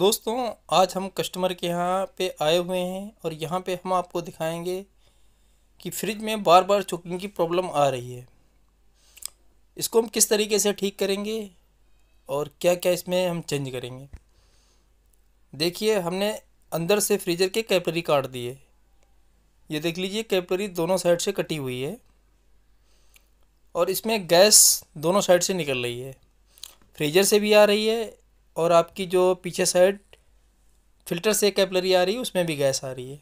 दोस्तों आज हम कस्टमर के यहाँ पे आए हुए हैं और यहाँ पे हम आपको दिखाएंगे कि फ्रिज में बार बार चुकिंग की प्रॉब्लम आ रही है इसको हम किस तरीके से ठीक करेंगे और क्या क्या इसमें हम चेंज करेंगे देखिए हमने अंदर से फ्रीजर के कैपरी काट दिए ये देख लीजिए कैपरी दोनों साइड से कटी हुई है और इसमें गैस दोनों साइड से निकल रही है फ्रीजर से भी आ रही है और आपकी जो पीछे साइड फ़िल्टर से कैपलरी आ रही है उसमें भी गैस आ रही है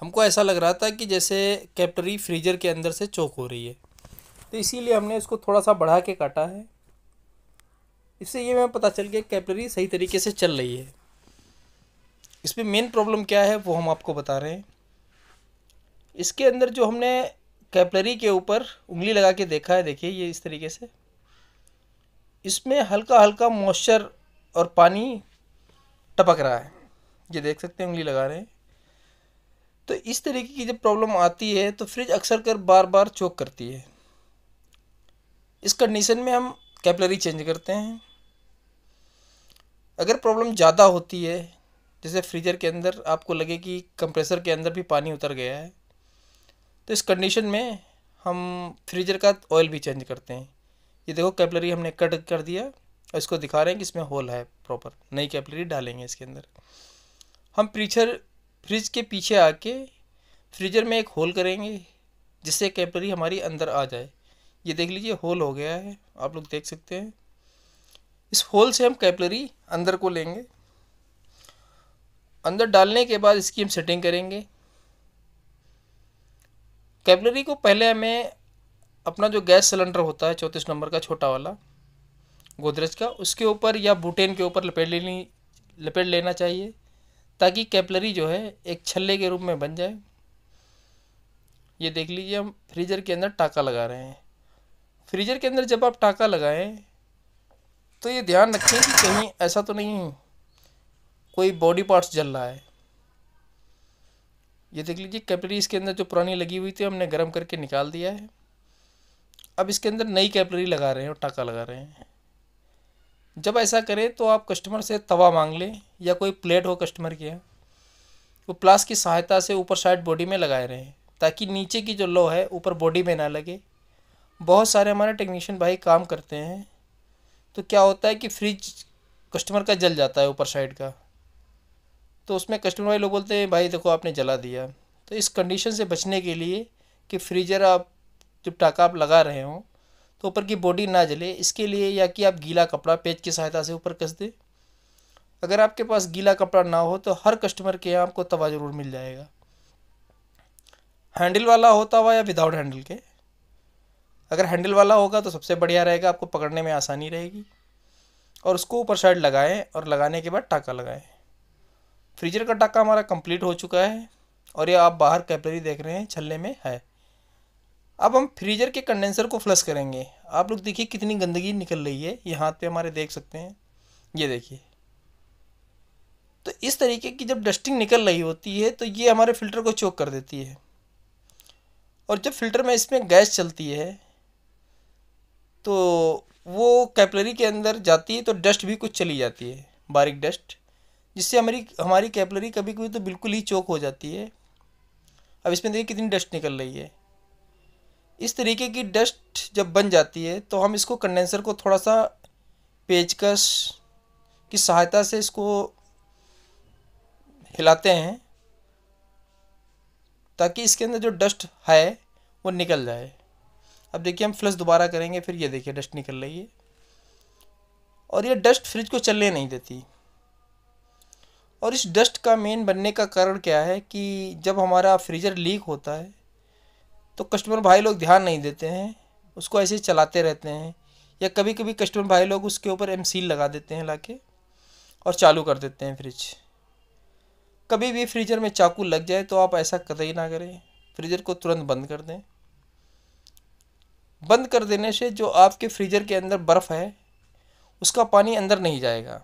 हमको ऐसा लग रहा था कि जैसे कैपलरी फ्रीजर के अंदर से चौक हो रही है तो इसीलिए हमने इसको थोड़ा सा बढ़ा के काटा है इससे ये हमें पता चल गया कैपलरी सही तरीके से चल रही है इसमें मेन प्रॉब्लम क्या है वो हम आपको बता रहे हैं इसके अंदर जो हमने कैपलरी के ऊपर उंगली लगा के देखा है देखिए ये इस तरीके से इसमें हल्का हल्का मॉइस्चर और पानी टपक रहा है ये देख सकते हैं उंगली लगा रहे हैं तो इस तरीके की जब प्रॉब्लम आती है तो फ्रिज अक्सर कर बार बार चोक करती है इस कंडीशन में हम कैपलरी चेंज करते हैं अगर प्रॉब्लम ज़्यादा होती है जैसे फ्रीजर के अंदर आपको लगे कि कंप्रेसर के अंदर भी पानी उतर गया है तो इस कंडीशन में हम फ्रीजर का ऑयल भी चेंज करते हैं ये देखो कैपलरी हमने कट कर दिया और इसको दिखा रहे हैं कि इसमें होल है प्रॉपर नई कैपलरी डालेंगे इसके अंदर हम प्रीचर फ्रिज के पीछे आके फ्रीजर में एक होल करेंगे जिससे कैपलरी हमारी अंदर आ जाए ये देख लीजिए होल हो गया है आप लोग देख सकते हैं इस होल से हम कैपलरी अंदर को लेंगे अंदर डालने के बाद इसकी हम सेटिंग करेंगे कैपलरी को पहले हमें अपना जो गैस सिलेंडर होता है चौंतीस नंबर का छोटा वाला गोदरेज का उसके ऊपर या बुटेन के ऊपर लपेट लेनी लपेट लेना चाहिए ताकि कैपलरी जो है एक छल्ले के रूप में बन जाए ये देख लीजिए हम फ्रीजर के अंदर टाका लगा रहे हैं फ्रीजर के अंदर जब आप टाका लगाएं तो ये ध्यान रखें कि कहीं ऐसा तो नहीं कोई बॉडी पार्ट्स जल रहा है ये देख लीजिए कैपलरी इसके अंदर जो पुरानी लगी हुई थी हमने गर्म करके निकाल दिया है अब इसके अंदर नई कैपलरी लगा रहे हैं और टाका लगा रहे हैं जब ऐसा करें तो आप कस्टमर से तवा मांग लें या कोई प्लेट हो कस्टमर के यहाँ वो प्लास की सहायता से ऊपर साइड बॉडी में लगाए रहें ताकि नीचे की जो लो है ऊपर बॉडी में ना लगे बहुत सारे हमारे टेक्नीशियन भाई काम करते हैं तो क्या होता है कि फ्रिज कस्टमर का जल जाता है ऊपर साइड का तो उसमें कस्टमर भाई लोग बोलते हैं भाई देखो आपने जला दिया तो इस कंडीशन से बचने के लिए कि फ्रीजर आप जब टाका आप लगा रहे हो तो ऊपर की बॉडी ना जले इसके लिए या कि आप गीला कपड़ा पेज की सहायता से ऊपर कस दें अगर आपके पास गीला कपड़ा ना हो तो हर कस्टमर के यहाँ आपको तवा ज़रूर मिल जाएगा हैंडल वाला होता हुआ या विदाउट हैंडल के अगर हैंडल वाला होगा तो सबसे बढ़िया रहेगा आपको पकड़ने में आसानी रहेगी और उसको ऊपर साइड लगाएं और लगाने के बाद टाका लगाएं फ्रीजर का टाका हमारा कंप्लीट हो चुका है और ये आप बाहर कैपलरी देख रहे हैं छल्ले में है अब हम फ्रीजर के कंडेंसर को फ्लश करेंगे आप लोग देखिए कितनी गंदगी निकल रही है ये हाथ पे हमारे देख सकते हैं ये देखिए तो इस तरीके की जब डस्टिंग निकल रही होती है तो ये हमारे फ़िल्टर को चोक कर देती है और जब फिल्टर में इसमें गैस चलती है तो वो कैपलरी के अंदर जाती है तो डस्ट भी कुछ चली जाती है बारीक डस्ट जिससे हमारी हमारी कैपलरी कभी कभी तो बिल्कुल ही चोक हो जाती है अब इसमें देखिए कितनी डस्ट निकल रही है इस तरीके की डस्ट जब बन जाती है तो हम इसको कंडेंसर को थोड़ा सा पेचकश की सहायता से इसको हिलाते हैं ताकि इसके अंदर जो डस्ट है वो निकल जाए अब देखिए हम फ्लश दोबारा करेंगे फिर ये देखिए डस्ट निकल रही है और ये डस्ट फ्रिज को चलने नहीं देती और इस डस्ट का मेन बनने का कारण क्या है कि जब हमारा फ्रीज़र लीक होता है तो कस्टमर भाई लोग ध्यान नहीं देते हैं उसको ऐसे ही चलाते रहते हैं या कभी कभी कस्टमर भाई लोग उसके ऊपर एम सील लगा देते हैं ला और चालू कर देते हैं फ्रिज कभी भी फ्रीजर में चाकू लग जाए तो आप ऐसा कतई ना करें फ्रीजर को तुरंत बंद कर दें बंद कर देने से जो आपके फ्रीजर के अंदर बर्फ़ है उसका पानी अंदर नहीं जाएगा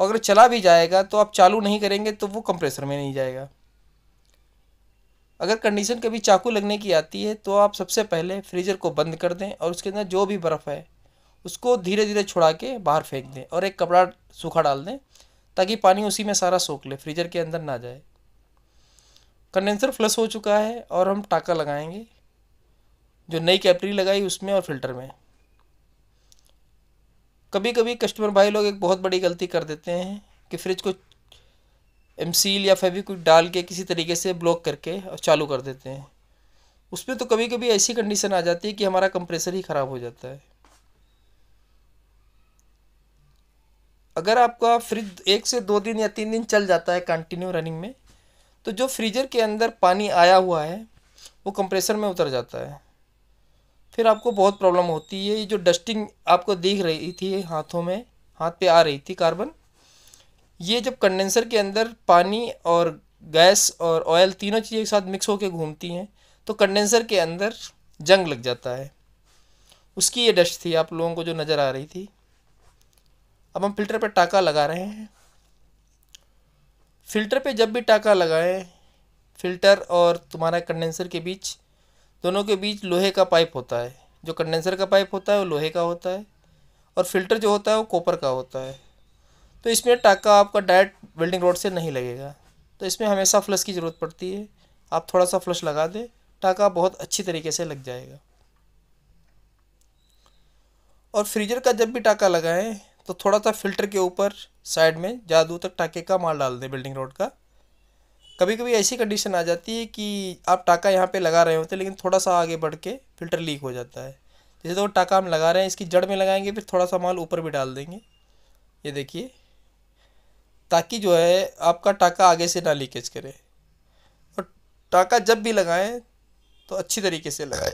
अगर चला भी जाएगा तो आप चालू नहीं करेंगे तो वो कंप्रेसर में नहीं जाएगा अगर कंडीशन कभी चाकू लगने की आती है तो आप सबसे पहले फ्रीज़र को बंद कर दें और उसके अंदर जो भी बर्फ़ है उसको धीरे धीरे छुड़ा के बाहर फेंक दें और एक कपड़ा सूखा डाल दें ताकि पानी उसी में सारा सोख ले फ्रीजर के अंदर ना जाए कंडेंसर फ्लश हो चुका है और हम टाका लगाएंगे जो नई कैपरी लगाई उसमें और फिल्टर में कभी कभी कस्टमर भाई लोग एक बहुत बड़ी गलती कर देते हैं कि फ्रिज को एम सील या फेविक्विक डाल के किसी तरीके से ब्लॉक करके और चालू कर देते हैं उसमें तो कभी कभी ऐसी कंडीशन आ जाती है कि हमारा कंप्रेसर ही ख़राब हो जाता है अगर आपका फ्रिज एक से दो दिन या तीन दिन चल जाता है कंटिन्यू रनिंग में तो जो फ्रीजर के अंदर पानी आया हुआ है वो कंप्रेसर में उतर जाता है फिर आपको बहुत प्रॉब्लम होती है ये जो डस्टिंग आपको दिख रही थी हाथों में हाथ पे आ रही थी कार्बन ये जब कंडेंसर के अंदर पानी और गैस और ऑयल तीनों चीज़ें एक साथ मिक्स होकर घूमती हैं तो कंडेंसर के अंदर जंग लग जाता है उसकी ये डस्ट थी आप लोगों को जो नज़र आ रही थी अब हम फिल्टर पर टाका लगा रहे हैं फिल्टर पे जब भी टाका लगाएं फिल्टर और तुम्हारा कंडेंसर के बीच दोनों के बीच लोहे का पाइप होता है जो कंडेंसर का पाइप होता है वो लोहे का होता है और फिल्टर जो होता है वो कॉपर का होता है तो इसमें टाका आपका डायरेक्ट वेल्डिंग रोड से नहीं लगेगा तो इसमें हमेशा फ्लश की ज़रूरत पड़ती है आप थोड़ा सा फ्लश लगा दें टाका बहुत अच्छी तरीके से लग जाएगा और फ्रीजर का जब भी टाका लगाएं तो थोड़ा सा फिल्टर के ऊपर साइड में ज़्यादा दूर तक टाके का माल डाल दें बिल्डिंग रोड का कभी कभी ऐसी कंडीशन आ जाती है कि आप टाका यहाँ पे लगा रहे होते हैं लेकिन थोड़ा सा आगे बढ़ के फिल्टर लीक हो जाता है जैसे तो टाका हम लगा रहे हैं इसकी जड़ में लगाएंगे फिर थोड़ा सा माल ऊपर भी डाल देंगे ये देखिए ताकि जो है आपका टाका आगे से ना लीकेज करे और टाका जब भी लगाएं तो अच्छी तरीके से लगाएं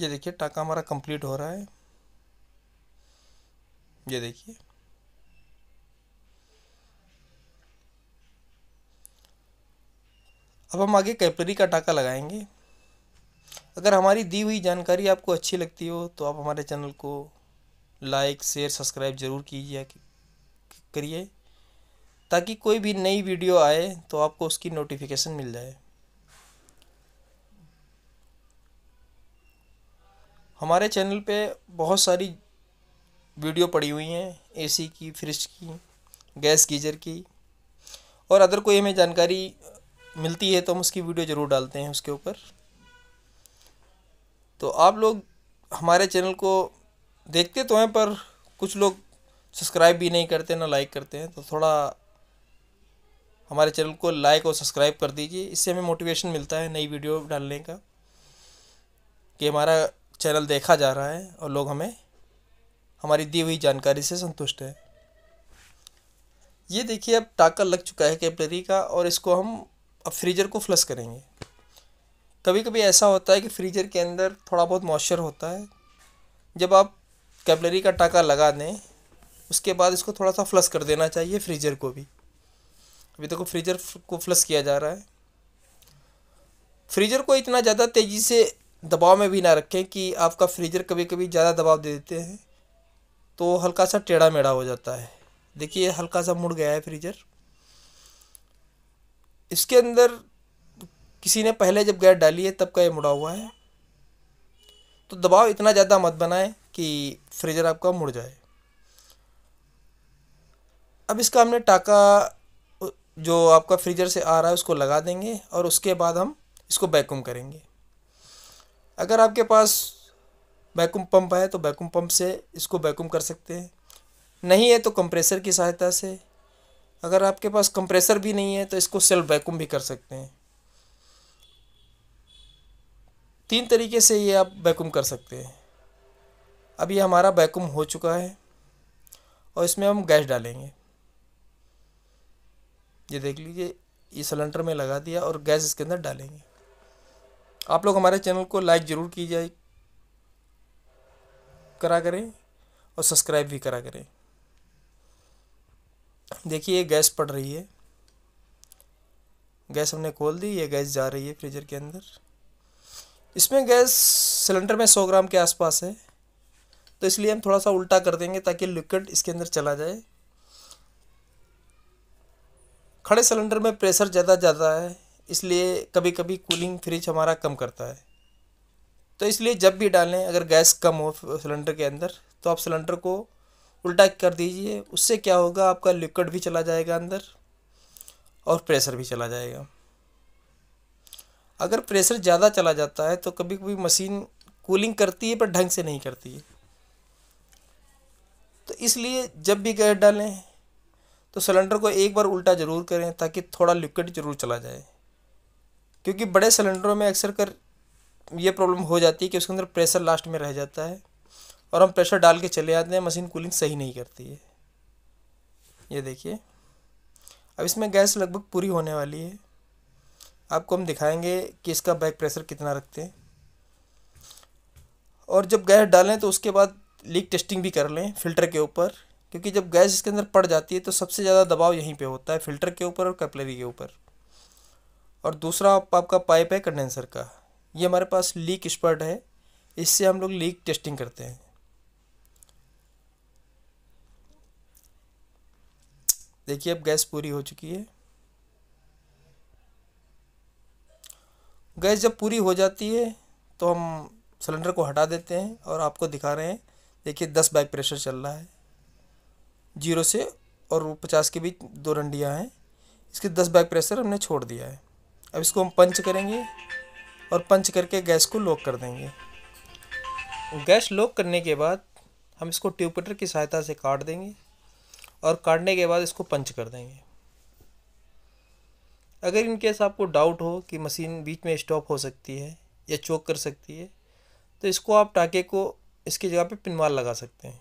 ये देखिए टाका हमारा कंप्लीट हो रहा है ये देखिए अब हम आगे कैपलरी का टाका लगाएंगे अगर हमारी दी हुई जानकारी आपको अच्छी लगती हो तो आप हमारे चैनल को लाइक शेयर सब्सक्राइब ज़रूर कीजिए करिए ताकि कोई भी नई वीडियो आए तो आपको उसकी नोटिफिकेशन मिल जाए हमारे चैनल पे बहुत सारी वीडियो पड़ी हुई हैं एसी की फ्रिज की गैस गीजर की और अदर कोई हमें जानकारी मिलती है तो हम उसकी वीडियो ज़रूर डालते हैं उसके ऊपर तो आप लोग हमारे चैनल को देखते तो हैं पर कुछ लोग सब्सक्राइब भी नहीं करते ना लाइक करते हैं तो थोड़ा हमारे चैनल को लाइक और सब्सक्राइब कर दीजिए इससे हमें मोटिवेशन मिलता है नई वीडियो डालने का कि हमारा चैनल देखा जा रहा है और लोग हमें हमारी दी हुई जानकारी से संतुष्ट हैं ये देखिए अब टाका लग चुका है कैपलरी का और इसको हम अब फ्रीजर को फ्लश करेंगे कभी कभी ऐसा होता है कि फ्रीजर के अंदर थोड़ा बहुत मॉइस्चर होता है जब आप कैपलरी का टाका लगा दें उसके बाद इसको थोड़ा सा फ्लस कर देना चाहिए फ्रीजर को भी अभी देखो फ्रीजर को फ्लस किया जा रहा है फ्रीजर को इतना ज़्यादा तेज़ी से दबाव में भी ना रखें कि आपका फ्रीजर कभी कभी ज़्यादा दबाव दे देते हैं तो हल्का सा टेढ़ा मेढ़ा हो जाता है देखिए हल्का सा मुड़ गया है फ्रीजर इसके अंदर किसी ने पहले जब गैस डाली है तब का ये मुड़ा हुआ है तो दबाव इतना ज़्यादा मत बनाएं कि फ्रीज़र आपका मुड़ जाए अब इसका हमने टाका जो आपका फ्रीजर से आ रहा है उसको लगा देंगे और उसके बाद हम इसको वैक्यूम करेंगे अगर आपके पास वैक्यूम पंप है तो वैक्यूम पंप से इसको वैक्यूम कर सकते हैं नहीं है तो कंप्रेसर की सहायता से अगर आपके पास कंप्रेसर भी नहीं है तो इसको सेल्फ वैक्यूम भी कर सकते हैं तीन तरीके से ये आप वैक्यूम कर सकते हैं अब ये हमारा वैक्यूम हो चुका है और इसमें हम गैस डालेंगे ये देख लीजिए ये सिलेंडर में लगा दिया और गैस इसके अंदर डालेंगे आप लोग हमारे चैनल को लाइक ज़रूर की जाए करा करें और सब्सक्राइब भी करा करें देखिए ये गैस पड़ रही है गैस हमने खोल दी ये गैस जा रही है फ्रीजर के अंदर इसमें गैस सिलेंडर में सौ ग्राम के आसपास है तो इसलिए हम थोड़ा सा उल्टा कर देंगे ताकि लिक्विड इसके अंदर चला जाए खड़े सिलेंडर में प्रेशर ज़्यादा ज़्यादा है इसलिए कभी कभी कूलिंग फ्रिज हमारा कम करता है तो इसलिए जब भी डालें अगर गैस कम हो सिलेंडर के अंदर तो आप सिलेंडर को उल्टा कर दीजिए उससे क्या होगा आपका लिक्विड भी चला जाएगा अंदर और प्रेशर भी चला जाएगा अगर प्रेशर ज़्यादा चला जाता है तो कभी कभी मशीन कूलिंग करती है पर ढंग से नहीं करती है तो इसलिए जब भी गैस डालें तो सिलेंडर को एक बार उल्टा ज़रूर करें ताकि थोड़ा लिक्विड ज़रूर चला जाए क्योंकि बड़े सिलेंडरों में अक्सर कर ये प्रॉब्लम हो जाती है कि उसके अंदर प्रेशर लास्ट में रह जाता है और हम प्रेशर डाल के चले जाते हैं मशीन कूलिंग सही नहीं करती है ये देखिए अब इसमें गैस लगभग पूरी होने वाली है आपको हम दिखाएंगे कि इसका बैक प्रेशर कितना रखते हैं और जब गैस डालें तो उसके बाद लीक टेस्टिंग भी कर लें फ़िल्टर के ऊपर क्योंकि जब गैस इसके अंदर पड़ जाती है तो सबसे ज़्यादा दबाव यहीं पे होता है फ़िल्टर के ऊपर और कैपलरी के ऊपर और दूसरा आपका पाइप है कंडेंसर का ये हमारे पास लीक एक्सपर्ट है इससे हम लोग लीक टेस्टिंग करते हैं देखिए अब गैस पूरी हो चुकी है गैस जब पूरी हो जाती है तो हम सिलेंडर को हटा देते हैं और आपको दिखा रहे हैं देखिए दस बाई प्रेशर चल रहा है जीरो से और पचास के बीच दो रंडियाँ हैं इसके दस बाई प्रेशर हमने छोड़ दिया है अब इसको हम पंच करेंगे और पंच करके गैस को लॉक कर देंगे गैस लॉक करने के बाद हम इसको ट्यूबेटर की सहायता से काट देंगे और काटने के बाद इसको पंच कर देंगे अगर इन केस आपको डाउट हो कि मशीन बीच में स्टॉप हो सकती है या चोक कर सकती है तो इसको आप टाके को इसकी जगह पे पिनवाल लगा सकते हैं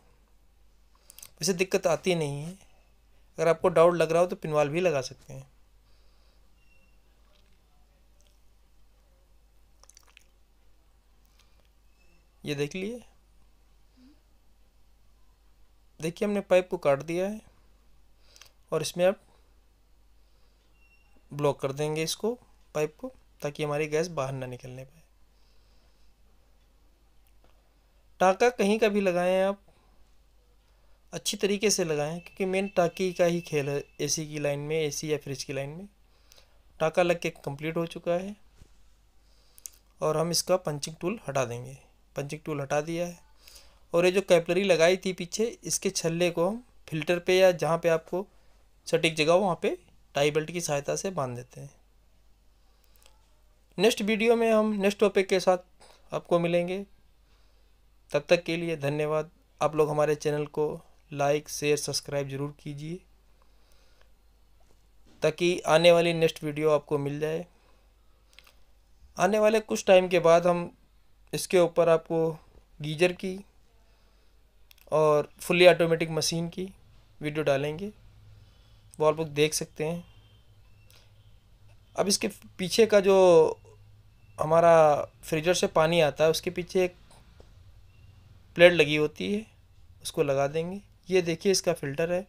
वैसे दिक्कत आती नहीं है अगर आपको डाउट लग रहा हो तो पिनवाल भी लगा सकते हैं ये देख लिए देखिए हमने पाइप को काट दिया है और इसमें आप ब्लॉक कर देंगे इसको पाइप को ताकि हमारी गैस बाहर ना निकलने पाए टाका कहीं का भी लगाएं आप अच्छी तरीके से लगाएं क्योंकि मेन टाकी का ही खेल है एसी की लाइन में एसी या फ्रिज की लाइन में टाका लग के कंप्लीट हो चुका है और हम इसका पंचिंग टूल हटा देंगे पंचिंग टूल हटा दिया है और ये जो कैपलरी लगाई थी पीछे इसके छल्ले को हम फिल्टर पे या जहाँ पे आपको सटीक जगह वहाँ पे टाई बेल्ट की सहायता से बांध देते हैं नेक्स्ट वीडियो में हम नेक्स्ट टॉपिक के साथ आपको मिलेंगे तब तक के लिए धन्यवाद आप लोग हमारे चैनल को लाइक शेयर सब्सक्राइब ज़रूर कीजिए ताकि आने वाली नेक्स्ट वीडियो आपको मिल जाए आने वाले कुछ टाइम के बाद हम इसके ऊपर आपको गीजर की और फुल्ली ऑटोमेटिक मशीन की वीडियो डालेंगे वो आप लोग देख सकते हैं अब इसके पीछे का जो हमारा फ्रीजर से पानी आता है उसके पीछे एक प्लेट लगी होती है उसको लगा देंगे ये देखिए इसका फ़िल्टर है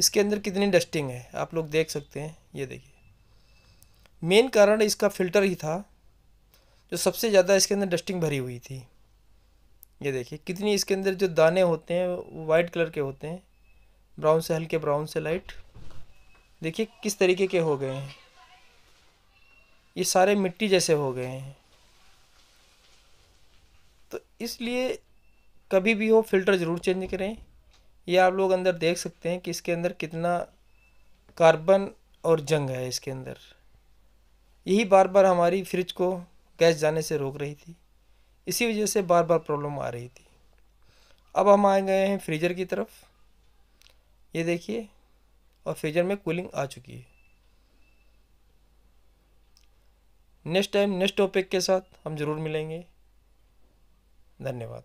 इसके अंदर कितनी डस्टिंग है आप लोग देख सकते हैं ये देखिए मेन कारण इसका फ़िल्टर ही था जो सबसे ज़्यादा इसके अंदर डस्टिंग भरी हुई थी ये देखिए कितनी इसके अंदर जो दाने होते हैं वो वाइट कलर के होते हैं ब्राउन से हल्के ब्राउन से लाइट देखिए किस तरीके के हो गए हैं ये सारे मिट्टी जैसे हो गए हैं तो इसलिए कभी भी हो फिल्टर ज़रूर चेंज करें यह आप लोग अंदर देख सकते हैं कि इसके अंदर कितना कार्बन और जंग है इसके अंदर यही बार बार हमारी फ्रिज को गैस जाने से रोक रही थी इसी वजह से बार बार प्रॉब्लम आ रही थी अब हम आ गए हैं फ्रीज़र की तरफ ये देखिए और फ्रीज़र में कूलिंग आ चुकी है नेक्स्ट टाइम नेक्स्ट टॉपिक के साथ हम ज़रूर मिलेंगे धन्यवाद